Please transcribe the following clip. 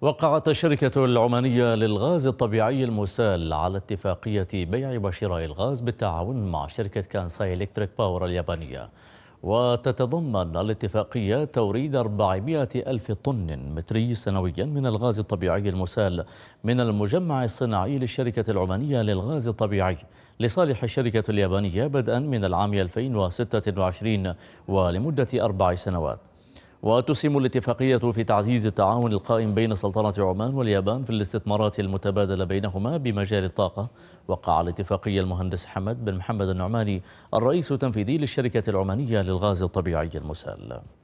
وقعت الشركة العمانية للغاز الطبيعي المسال على اتفاقية بيع وشراء الغاز بالتعاون مع شركة كانساي إلكتريك باور اليابانية وتتضمن الاتفاقية توريد 400 ألف طن متري سنويا من الغاز الطبيعي المسال من المجمع الصناعي للشركة العمانية للغاز الطبيعي لصالح الشركة اليابانية بدءا من العام 2026 ولمدة أربع سنوات وتسهم الاتفاقية في تعزيز التعاون القائم بين سلطنة عمان واليابان في الاستثمارات المتبادلة بينهما بمجال الطاقة وقع الاتفاقية المهندس حمد بن محمد النعماني الرئيس التنفيذي للشركة العمانية للغاز الطبيعي المسال